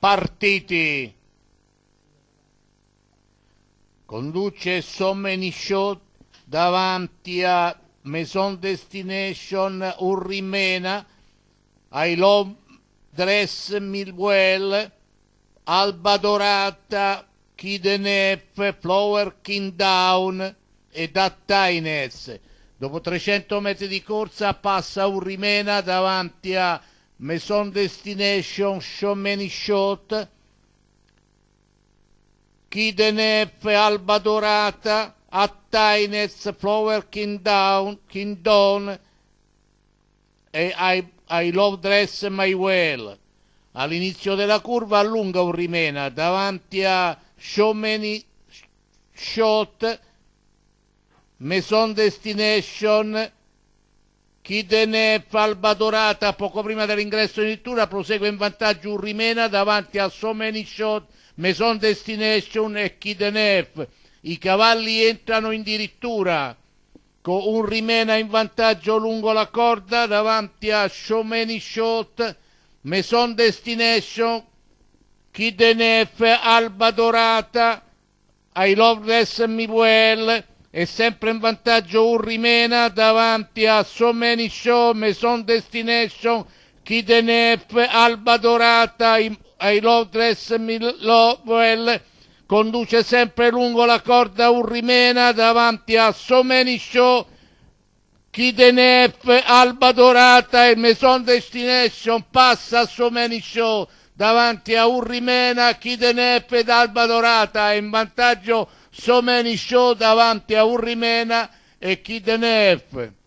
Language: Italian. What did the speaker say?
partiti. Conduce Somme Nishot davanti a Maison Destination Urrimena, ai Love Dress Milwell, Alba Dorata, Kidenef, Flower King Down e Dattaines. Dopo 300 metri di corsa passa Urrimena davanti a Maison Destination, Showman Shot, Kidenef, Alba Dorata, Attainez, Flower King Down, King Dawn e I, I Love Dress My Well. All'inizio della curva allunga un rimena davanti a Showman Shot, Maison Destination, chi tenne Falbatorata poco prima dell'ingresso in lettura prosegue in vantaggio un Rimena davanti a So Many Shot, Maison Destination e Kidenef. I cavalli entrano in dirittura con un Rimena in vantaggio lungo la corda davanti a So Many Shot, Maison Destination, Kidenef, Alba Dorata, I Love Less Mibuel e sempre in vantaggio Urrimena davanti a So Many Show, Maison Destination, Kidenef, Alba Dorata, ai Lodres Milovell, conduce sempre lungo la corda Urrimena davanti a So Many Show, Kidenef, Alba Dorata e Maison Destination, passa a So Many Show davanti a Urrimena, Kidenef ed Alba Dorata, è in vantaggio so many show davanti a un rimena e chi te ne Kidenef.